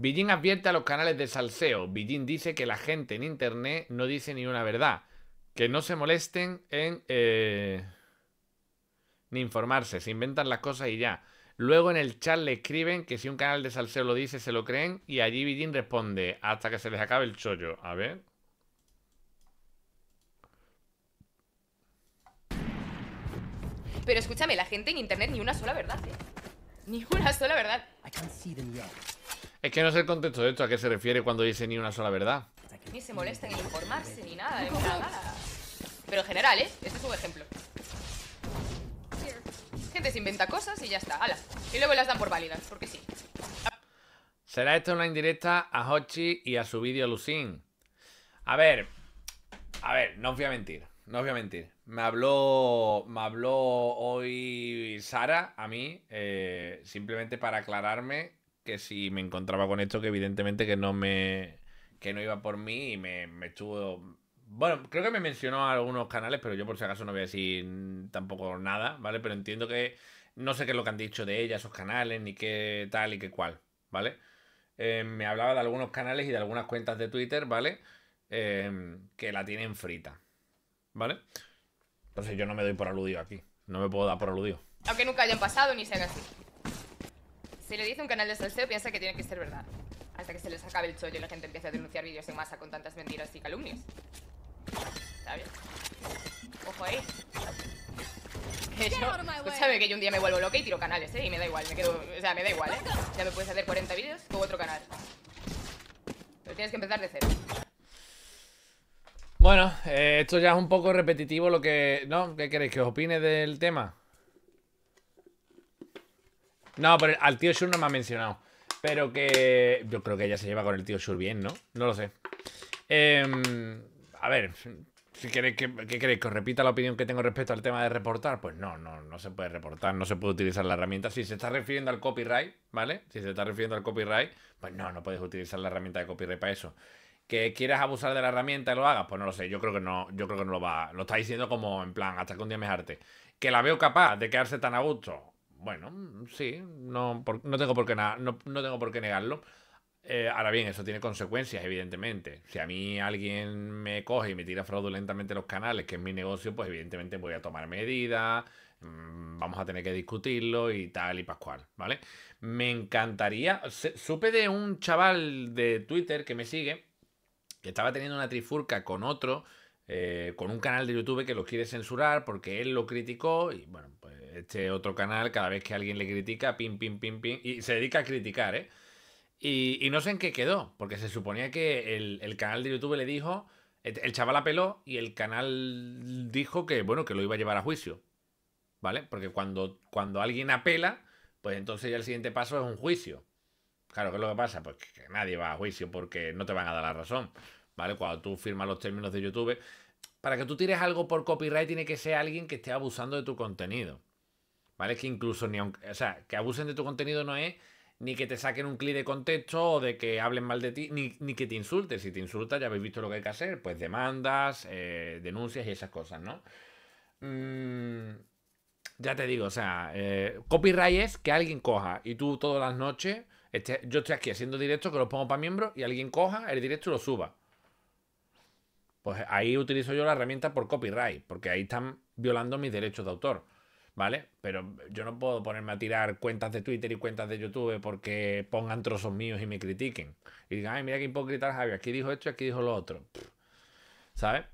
Billín advierte a los canales de salseo. Billín dice que la gente en internet no dice ni una verdad. Que no se molesten en. Eh, ni informarse. Se inventan las cosas y ya. Luego en el chat le escriben que si un canal de salseo lo dice, se lo creen. Y allí Billín responde hasta que se les acabe el chollo. A ver. Pero escúchame, la gente en internet ni una sola verdad, ¿eh? Ni una sola verdad. Es que no sé el contexto de esto, a qué se refiere cuando dice ni una sola verdad. Ni se molesta en informarse ni nada, Pero en general, ¿eh? Este es un ejemplo. Gente se inventa cosas y ya está, ala. Y luego las dan por válidas, porque sí. ¿Será esto una indirecta a Hochi y a su vídeo Lucín? A ver, a ver, no os voy a mentir, no os voy a mentir. Me habló, me habló hoy Sara a mí, eh, simplemente para aclararme que si me encontraba con esto, que evidentemente que no me. que no iba por mí y me, estuvo. Bueno, creo que me mencionó algunos canales, pero yo por si acaso no voy a decir tampoco nada, ¿vale? Pero entiendo que no sé qué es lo que han dicho de ella, esos canales, ni qué tal y qué cual, ¿vale? Eh, me hablaba de algunos canales y de algunas cuentas de Twitter, ¿vale? Em, que la tienen frita, ¿vale? Entonces yo no me doy por aludido aquí, no me puedo dar por aludido. Aunque nunca hayan pasado ni sea así. Si le dice un canal de salseo, piensa que tiene que ser verdad. Hasta que se les acabe el chollo y la gente empiece a denunciar vídeos en masa con tantas mentiras y calumnias. ¿Está bien? Ojo ahí. Que escúchame que yo un día me vuelvo loca y tiro canales, ¿eh? Y me da igual, me quedo... O sea, me da igual, ¿eh? Ya me puedes hacer 40 vídeos con otro canal. Pero tienes que empezar de cero. Bueno, eh, esto ya es un poco repetitivo lo que... ¿No? ¿Qué queréis? ¿Que os opine del tema? No, pero al tío Shur no me ha mencionado. Pero que yo creo que ella se lleva con el tío Shur bien, ¿no? No lo sé. Em, a ver, si queréis que, os repita la opinión que tengo respecto al tema de reportar, pues no, no, no se puede reportar, no se puede utilizar la herramienta. Si se está refiriendo al copyright, ¿vale? Si se está refiriendo al copyright, pues no, no puedes utilizar la herramienta de copyright para eso. Que quieras abusar de la herramienta y lo hagas, pues no lo sé. Yo creo que no, yo creo que no lo va. Lo está diciendo como en plan, hasta que un día me jarte. Que la veo capaz de quedarse tan a gusto bueno, mm, sí, no, no, tengo, por qué nada no, tengo por qué negarlo. Eh, ahora bien, eso tiene consecuencias, evidentemente. Si a mí alguien me coge y me tira fraudulentamente los canales, que es mi negocio, pues evidentemente voy a tomar medidas, mm, vamos a tener que discutirlo y tal y pascual, ¿vale? Me encantaría... supe de un chaval de Twitter que me sigue, que estaba teniendo una trifurca con otro eh, con un canal de YouTube que los quiere censurar porque él lo criticó y bueno, pues este otro canal cada vez que alguien le critica, pim, pim, pim, pim, y se dedica a criticar, ¿eh? Y, no sé en qué quedó, porque se suponía que el, canal de YouTube le dijo, el chaval apeló y el canal dijo que, bueno, que lo iba a llevar a juicio, ¿vale? Porque cuando, cuando alguien apela, pues entonces ya el siguiente paso es un juicio. Claro, ¿qué es lo que pasa? Pues que nadie va a juicio porque no te van a dar la razón. ¿vale? Cuando tú firmas los términos de YouTube, para que tú tires algo por copyright tiene que ser alguien que esté abusando de tu contenido. ¿Vale? Que incluso ni o sea, que abusen de tu contenido no es ni que te saquen un clic de contexto o de que hablen mal de ti, ni, que te insulten. Si te insultas, ya habéis visto lo que hay que hacer, pues demandas, eh, denuncias y esas cosas, ¿no? Mm, ya te digo, o sea, eh, copyright es que alguien coja y tú todas las noches, yo estoy aquí haciendo directo que lo pongo para miembro, y alguien coja el directo y lo suba. Pues ahí utilizo yo la herramienta por copyright, porque ahí están violando mis derechos de autor. ¿Vale? Pero yo no puedo ponerme a tirar cuentas de Twitter y cuentas de YouTube porque pongan trozos míos y me critiquen. Y digan, ay, mira qué hipócrita Javi, aquí dijo esto y aquí dijo lo otro. ¿Sabes?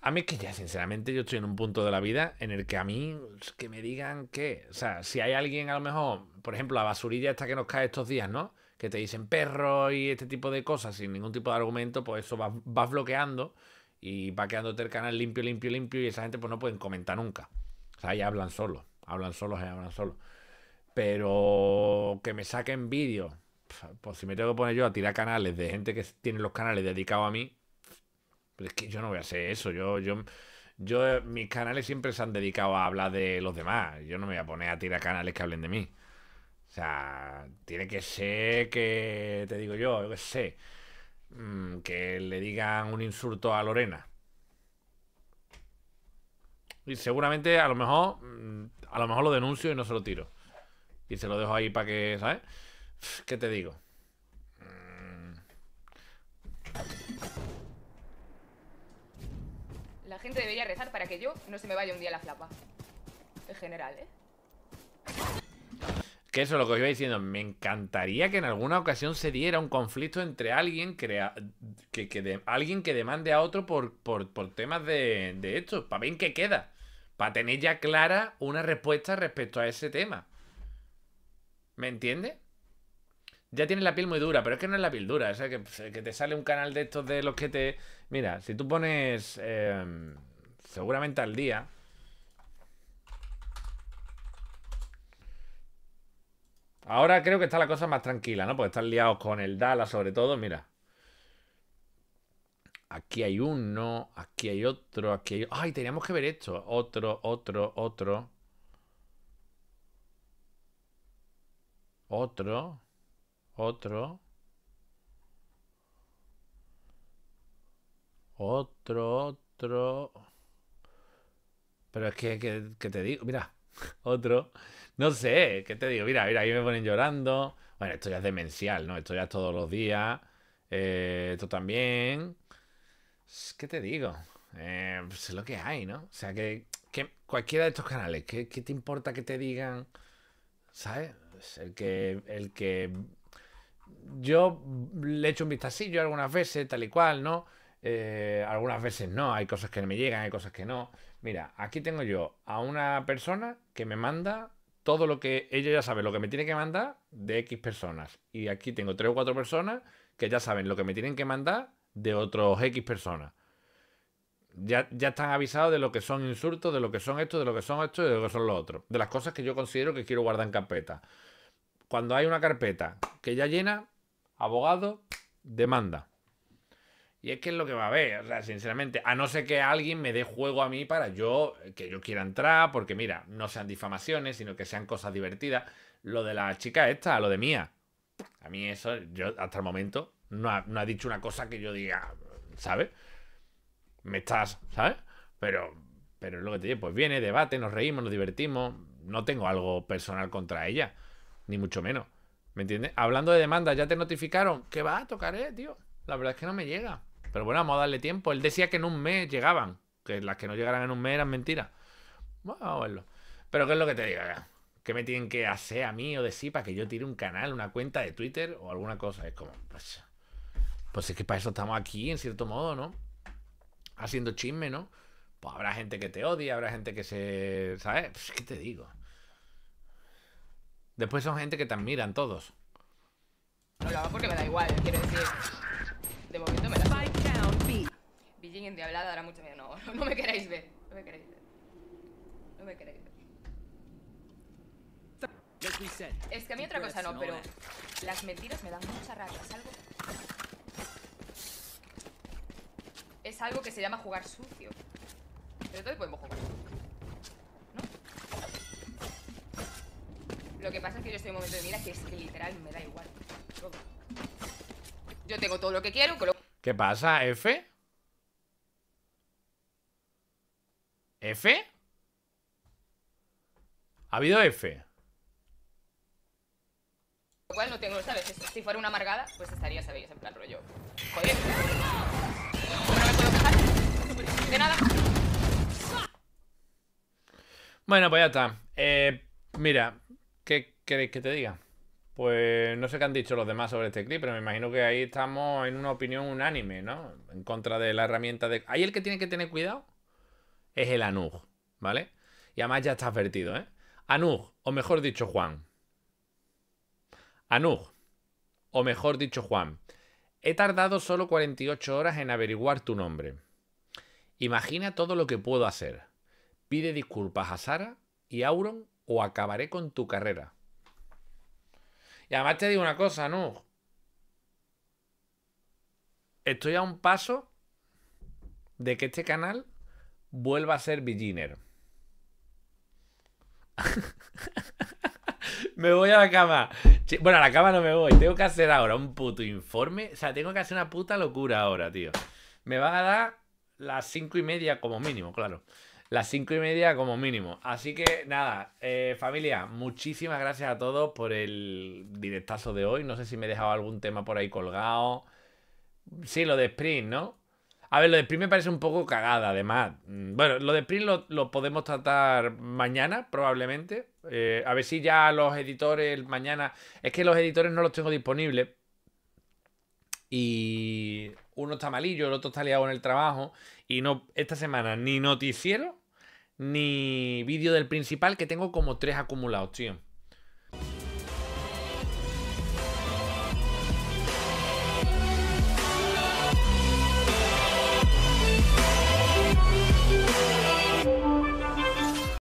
A mí es que ya, sinceramente, yo estoy en un punto de la vida en el que a mí que me digan que, o sea, si hay alguien a lo mejor, por ejemplo, la basurilla esta que nos cae estos días, ¿no? que te dicen perro y este tipo de cosas sin ningún tipo de argumento, pues eso va bloqueando y va quedándote el canal limpio, limpio, limpio y esa gente pues no pueden comentar nunca. O sea, ya hablan solo hablan solos, y hablan solo Pero que me saquen vídeos, pues si me tengo que poner yo a tirar canales de gente que tiene los canales dedicados a mí, pues es que yo no voy a hacer eso, yo... yo yo, mis canales siempre se han dedicado a hablar de los demás. Yo no me voy a poner a tirar canales que hablen de mí. O sea, tiene que ser que, te digo yo, yo sé, mm, que le digan un insulto a Lorena. Y seguramente a lo mejor, mm, a lo mejor lo denuncio y no se lo tiro. Y se lo dejo ahí para que, ¿sabes? ¿Qué te digo? Mm. La gente debería rezar para que yo no se me vaya un día la flapa. En general, ¿eh? Que eso es lo que os iba diciendo. Me encantaría que en alguna ocasión se diera un conflicto entre alguien que, que, alguien que demande a otro por, por, temas de, de esto, para ver en qué queda. Para tener ya clara una respuesta respecto a ese tema. ¿Me entiendes? Ya tienes la piel muy dura, pero es que no es la piel dura. Es que, pues, que te sale un canal de estos de los que te. Mira, si tú pones. Em, seguramente al día. Ahora creo que está la cosa más tranquila, ¿no? Porque están liados con el Dala, sobre todo. Mira. Aquí hay uno, aquí hay otro, aquí hay... ¡Ay, teníamos que ver esto! Otro, otro, otro. Otro. Otro. Otro, otro... Pero es que, que te digo... Mira, otro. No sé, ¿qué te digo? Mira, mira, ahí me ponen llorando. Bueno, esto ya es demencial, ¿no? Esto ya es todos los días. Eh, esto también. ¿Qué te digo? Eh, pues, es lo que hay, ¿no? O sea, que, cualquiera de estos canales, ¿qué, te importa que te digan? ¿Sabes? Pues, el que, el que. Yo le echo un vistacillo algunas veces, tal y cual, ¿no? Eh, algunas veces no, hay cosas que me llegan, hay cosas que no. Mira, aquí tengo yo a una persona que me manda todo lo que ella ya sabe, lo que me tiene que mandar de X personas. Y aquí tengo tres o cuatro personas que ya saben lo que me tienen que mandar de otros X personas. Ya, ya están avisados de lo que son insultos, de lo que son esto, de lo que son esto y de lo que son lo otro. De las cosas que yo considero que quiero guardar en carpeta. Cuando hay una carpeta que ya llena, abogado, demanda. Y es que es lo que va a haber, o sea, sinceramente, a no ser que alguien me dé juego a mí para yo, eh, que yo quiera entrar, porque mira, no sean difamaciones, sino que sean cosas divertidas. Lo de la chica esta, lo de mía. A mí eso, yo hasta el momento, no ha, dicho una cosa que yo diga, ¿sabes? Me estás, ¿sabes? Pero, pero es lo que te digo, pues viene, debate, nos reímos, nos divertimos. No tengo algo personal contra ella, ni mucho menos. ¿Me entiendes? Hablando de demanda, ¿ya te notificaron? ¿Qué va, a tocar eh tío. La verdad es que no me llega. Pero bueno, vamos a darle tiempo. Él decía que en un mes llegaban. Que las que no llegaran en un mes eran mentiras. Vamos a verlo. Pero ¿qué es lo que te digo? ¿Qué me tienen que hacer a mí o decir para que yo tire un canal, una cuenta de Twitter o alguna cosa? Es como, pues, pues es que para eso estamos aquí, en cierto modo, ¿no? Haciendo chisme, ¿no? Pues habrá gente que te odia, habrá gente que se... ¿Sabes? Pues, ¿Qué te digo? Después son gente que te admiran todos. No porque me da igual, quiero decir en diablada dará mucho miedo. No, no, me queráis ver. No me queréis ver. No me queréis ver. Es que a mí otra cosa no, pero las mentiras me dan mucha rabia. Es algo... Es algo que se llama jugar sucio. Pero todos podemos jugar ¿No? Lo que pasa es que yo estoy en un momento de mira que es que literal me da igual. Yo tengo todo lo que quiero. ¿Qué pasa, F? F? ¿Ha habido F? cual no tengo, ¿sabes? Si fuera una amargada, pues estaría, ¿sabéis? En plan rollo. Joder. De nada. Bueno, pues ya está. Eh, mira, ¿qué queréis que te diga? Pues no sé qué han dicho los demás sobre este clip, pero me imagino que ahí estamos en una opinión unánime, ¿no? En contra de la herramienta de... ¿Hay el que tiene que tener cuidado? es el Anug, ¿vale? Y además ya está advertido, ¿eh? Anug, o mejor dicho, Juan. Anug, o mejor dicho, Juan. He tardado solo 48 horas en averiguar tu nombre. Imagina todo lo que puedo hacer. Pide disculpas a Sara y Auron o acabaré con tu carrera. Y además te digo una cosa, Anuj. Estoy a un paso de que este canal vuelva a ser beginner. me voy a la cama. Bueno, a la cama no me voy. Tengo que hacer ahora un puto informe. O sea, tengo que hacer una puta locura ahora, tío. Me va a dar las cinco y media como mínimo, claro. Las cinco y media como mínimo. Así que nada, eh, familia, muchísimas gracias a todos por el directazo de hoy. No sé si me he dejado algún tema por ahí colgado. Sí, lo de Sprint, ¿no? A ver, lo de Sprint me parece un poco cagada, además. Mm, bueno, lo de PRI lo, podemos tratar mañana, probablemente. Eh, a ver si ya los editores mañana. Es que los editores no los tengo disponibles. Y uno está malillo, el otro está liado en el trabajo. Y no, esta semana ni noticiero, ni vídeo del principal, que tengo como tres acumulados, tío.